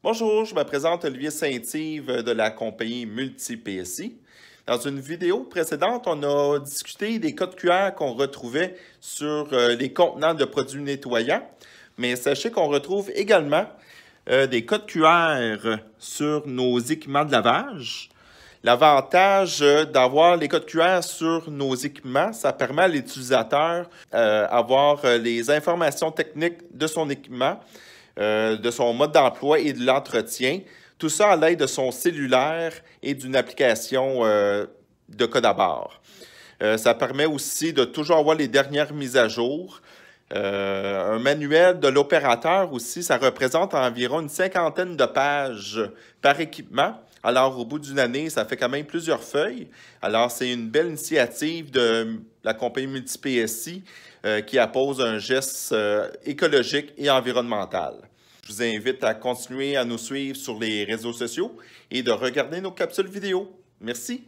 Bonjour, je me présente Olivier Saint-Yves de la compagnie MultiPSI. Dans une vidéo précédente, on a discuté des codes QR qu'on retrouvait sur euh, les contenants de produits nettoyants, mais sachez qu'on retrouve également euh, des codes QR sur nos équipements de lavage. L'avantage euh, d'avoir les codes QR sur nos équipements, ça permet à l'utilisateur d'avoir les informations techniques de son équipement, euh, de son mode d'emploi et de l'entretien. Tout ça à l'aide de son cellulaire et d'une application euh, de code à bord. Euh, ça permet aussi de toujours avoir les dernières mises à jour. un manuel de l'opérateur aussi, ça représente environ une cinquantaine de pages par équipement. Alors, au bout d'une année, ça fait quand même plusieurs feuilles. Alors, c'est une belle initiative de la compagnie MultiPSI euh, qui appose un geste écologique et environnemental. Je vous invite à continuer à nous suivre sur les réseaux sociaux et de regarder nos capsules vidéo. Merci.